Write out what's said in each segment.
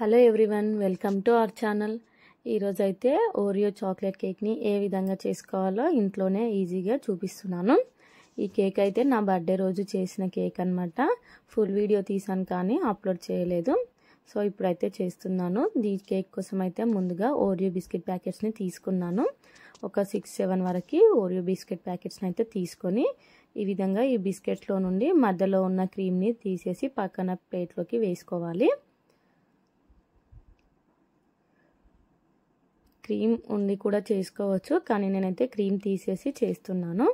hello everyone welcome to our channel ఈరోజైతే Oreo chocolate కేక్ని ఏ విధంగా చేసుకోవాలో ఇంట్లోనే ఈజీగా చూపిస్తున్నాను ఈ కేక్ అయితే నా బర్త్డే రోజు చేసిన కేక్ అనమాట ఫుల్ వీడియో తీసాను కానీ అప్లోడ్ చేయలేదు సో ఇప్పుడైతే చేస్తున్నాను ఈ కేక్ కోసం అయితే ముందుగా ఓరియో బిస్కెట్ ప్యాకెట్స్ని తీసుకున్నాను ఒక సిక్స్ సెవెన్ వరకు ఓరియో బిస్కెట్ ప్యాకెట్స్ని అయితే తీసుకొని ఈ విధంగా ఈ బిస్కెట్లో నుండి మధ్యలో ఉన్న క్రీమ్ని తీసేసి పక్కన ప్లేట్లోకి వేసుకోవాలి క్రీమ్ ఉంది కూడా చేసుకోవచ్చు కానీ నేనైతే క్రీమ్ తీసేసి చేస్తున్నాను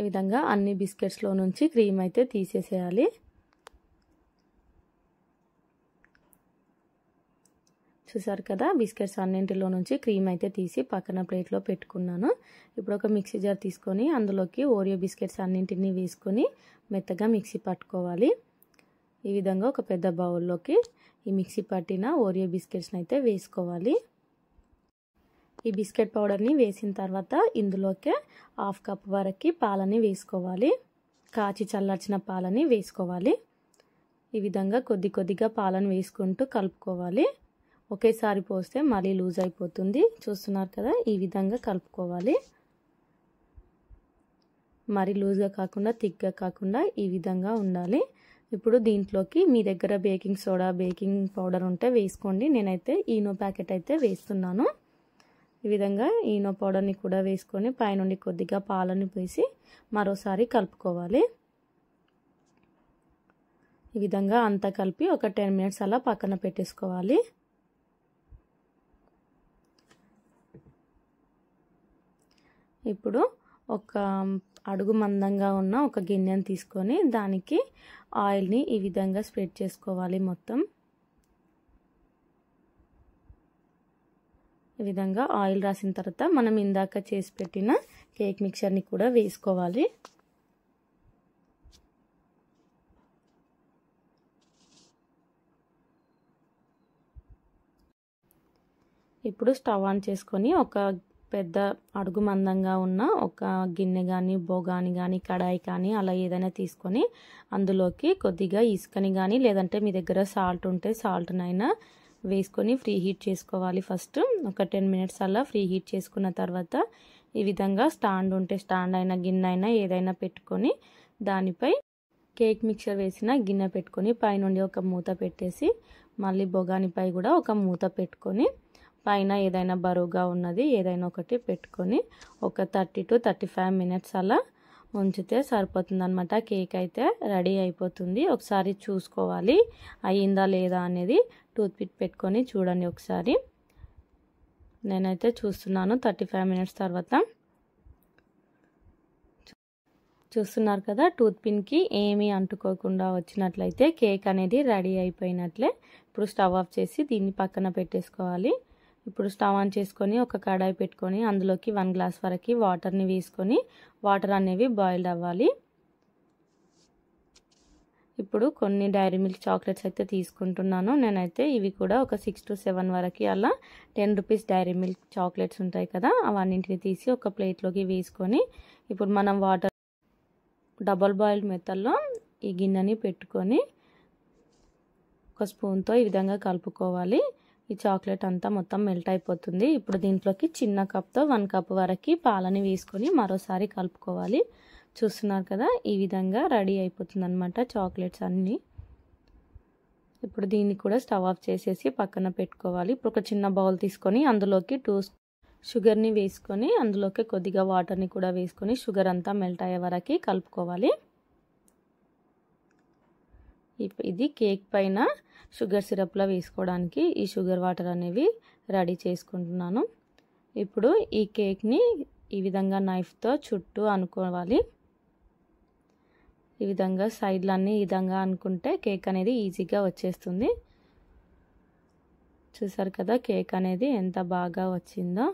ఈ విధంగా అన్ని బిస్కెట్స్లో నుంచి క్రీమ్ అయితే తీసేసేయాలి చూసారు కదా బిస్కెట్స్ అన్నింటిలో నుంచి క్రీమ్ అయితే తీసి పక్కన ప్లేట్లో పెట్టుకున్నాను ఇప్పుడు ఒక మిక్సీ జార్ తీసుకొని అందులోకి ఓరియో బిస్కెట్స్ అన్నింటినీ వేసుకొని మెత్తగా మిక్సీ పట్టుకోవాలి ఈ విధంగా ఒక పెద్ద బౌల్లోకి ఈ మిక్సీ పట్టిన ఓరియో బిస్కెట్స్ని అయితే వేసుకోవాలి ఈ బిస్కెట్ పౌడర్ని వేసిన తర్వాత ఇందులోకే హాఫ్ కప్ వరకు పాలని వేసుకోవాలి కాచి చల్లార్చిన పాలని వేసుకోవాలి ఈ విధంగా కొద్ది కొద్దిగా పాలను వేసుకుంటూ కలుపుకోవాలి ఒకేసారి పోస్తే మళ్ళీ లూజ్ అయిపోతుంది చూస్తున్నారు కదా ఈ విధంగా కలుపుకోవాలి మరి లూజ్గా కాకుండా థిక్గా కాకుండా ఈ విధంగా ఉండాలి ఇప్పుడు దీంట్లోకి మీ దగ్గర బేకింగ్ సోడా బేకింగ్ పౌడర్ ఉంటే వేసుకోండి నేనైతే ఈనో ప్యాకెట్ అయితే వేస్తున్నాను ఈ విధంగా ఈనో పౌడర్ని కూడా వేసుకొని పైనుండి కొద్దిగా పాలని పోసి మరోసారి కలుపుకోవాలి ఈ విధంగా అంతా కలిపి ఒక టెన్ మినిట్స్ అలా పక్కన పెట్టేసుకోవాలి ఇప్పుడు ఒక అడుగు మందంగా ఉన్న ఒక గిన్నెను తీసుకొని దానికి ఆయిల్ని ఈ విధంగా స్ప్రెడ్ చేసుకోవాలి మొత్తం ఈ విధంగా ఆయిల్ రాసిన తర్వాత మనం ఇందాక చేసి పెట్టిన కేక్ మిక్చర్ని కూడా వేసుకోవాలి ఇప్పుడు స్టవ్ ఆన్ చేసుకొని ఒక పెద్ద అడుగు మందంగా ఉన్న ఒక గిన్నె కానీ బోగాని కానీ కడాయి కానీ అలా ఏదైనా తీసుకొని అందులోకి కొద్దిగా ఇసుకని కానీ లేదంటే మీ దగ్గర సాల్ట్ ఉంటే సాల్ట్నైనా వేసుకొని ఫ్రీ హీట్ చేసుకోవాలి ఫస్ట్ ఒక టెన్ మినిట్స్ అలా ఫ్రీ హీట్ చేసుకున్న తర్వాత ఈ విధంగా స్టాండ్ ఉంటే స్టాండ్ అయినా గిన్నె అయినా ఏదైనా పెట్టుకొని దానిపై కేక్ మిక్చర్ వేసిన గిన్నె పెట్టుకొని పైనుండి ఒక మూత పెట్టేసి మళ్ళీ బొగానిపై కూడా ఒక మూత పెట్టుకొని పైన ఏదైనా బరువుగా ఉన్నది ఏదైనా ఒకటి పెట్టుకొని ఒక thirty to thirty five minutes అలా ఉంచితే సరిపోతుంది అనమాట కేక్ అయితే రెడీ అయిపోతుంది ఒకసారి చూసుకోవాలి అయ్యిందా లేదా అనేది టూత్పిక్ పెట్టుకొని చూడండి ఒకసారి నేనైతే చూస్తున్నాను థర్టీ ఫైవ్ మినిట్స్ తర్వాత చూస్తున్నారు కదా టూత్ పిన్కి ఏమీ అంటుకోకుండా వచ్చినట్లయితే కేక్ అనేది రెడీ అయిపోయినట్లే ఇప్పుడు స్టవ్ ఆఫ్ చేసి దీన్ని పక్కన పెట్టేసుకోవాలి ఇప్పుడు స్టవ్ ఆన్ చేసుకొని ఒక కడాయి పెట్టుకొని అందులోకి వన్ గ్లాస్ వరకు వాటర్ని వేసుకొని వాటర్ అనేవి బాయిల్డ్ అవ్వాలి ఇప్పుడు కొన్ని డైరీ మిల్క్ చాక్లెట్స్ అయితే తీసుకుంటున్నాను నేనైతే ఇవి కూడా ఒక సిక్స్ టు సెవెన్ వరకు అలా ten rupees Dairy Milk chocolates ఉంటాయి కదా అవన్నింటిని తీసి ఒక ప్లేట్లోకి వేసుకొని ఇప్పుడు మనం వాటర్ డబల్ బాయిల్డ్ మెత్తల్లో ఈ గిన్నెని పెట్టుకొని ఒక స్పూన్తో ఈ విధంగా కలుపుకోవాలి ఈ చాక్లెట్ అంతా మొత్తం మెల్ట్ అయిపోతుంది ఇప్పుడు దీంట్లోకి చిన్న కప్తో వన్ కప్ వరకు పాలని వేసుకొని మరోసారి కలుపుకోవాలి చూస్తున్నారు కదా ఈ విధంగా రెడీ అయిపోతుంది అనమాట చాక్లెట్స్ అన్నీ ఇప్పుడు దీన్ని కూడా స్టవ్ ఆఫ్ చేసేసి పక్కన పెట్టుకోవాలి ఇప్పుడు ఒక చిన్న బౌల్ తీసుకొని అందులోకి టూ షుగర్ని వేసుకొని అందులోకి కొద్దిగా వాటర్ని కూడా వేసుకొని షుగర్ అంతా మెల్ట్ అయ్యే వరకు కలుపుకోవాలి ఇది కేక్ పైన షుగర్ సిరప్లో వేసుకోవడానికి ఈ షుగర్ వాటర్ అనేవి రెడీ చేసుకుంటున్నాను ఇప్పుడు ఈ కేక్ని ఈ విధంగా నైఫ్తో చుట్టూ అనుకోవాలి ఈ విధంగా సైడ్లన్నీ ఈ విధంగా అనుకుంటే కేక్ అనేది ఈజీగా వచ్చేస్తుంది చూసారు కదా కేక్ అనేది ఎంత బాగా వచ్చిందో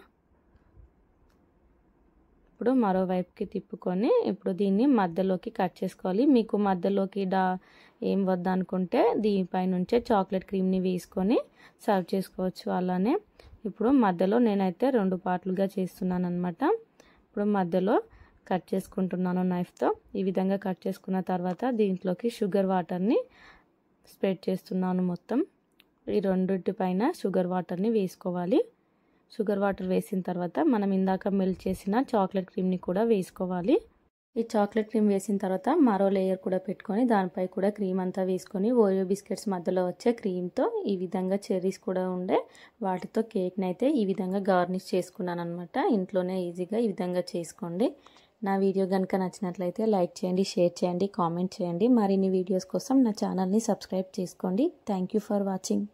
ఇప్పుడు మరోవైపుకి తిప్పుకొని ఇప్పుడు దీన్ని మధ్యలోకి కట్ చేసుకోవాలి మీకు మధ్యలోకి డా ఏం వద్దనుకుంటే దీనిపై నుంచే చాక్లెట్ క్రీమ్ని వేసుకొని సర్వ్ చేసుకోవచ్చు అలానే ఇప్పుడు మధ్యలో నేనైతే రెండు పార్ట్లుగా చేస్తున్నాను అనమాట ఇప్పుడు మధ్యలో కట్ చేసుకుంటున్నాను నైఫ్తో ఈ విధంగా కట్ చేసుకున్న తర్వాత దీంట్లోకి షుగర్ వాటర్ని స్ప్రెడ్ చేస్తున్నాను మొత్తం ఈ రెండింటి పైన షుగర్ వాటర్ని వేసుకోవాలి షుగర్ వాటర్ వేసిన తర్వాత మనం ఇందాక మెల్ట్ చేసిన చాక్లెట్ క్రీమ్ని కూడా వేసుకోవాలి ఈ చాక్లెట్ క్రీమ్ వేసిన తర్వాత మరో లేయర్ కూడా పెట్టుకొని దానిపై కూడా క్రీమ్ అంతా వేసుకొని ఓరియో బిస్కెట్స్ మధ్యలో వచ్చే క్రీమ్తో ఈ విధంగా చెర్రీస్ కూడా ఉండే వాటితో కేక్ని అయితే ఈ విధంగా గార్నిష్ చేసుకున్నాను అనమాట ఇంట్లోనే ఈజీగా ఈ విధంగా చేసుకోండి నా వీడియో కనుక నచ్చినట్లయితే లైక్ చేయండి షేర్ చేయండి కామెంట్ చేయండి మరిన్ని వీడియోస్ కోసం నా ఛానల్ని సబ్స్క్రైబ్ చేసుకోండి థ్యాంక్ ఫర్ వాచింగ్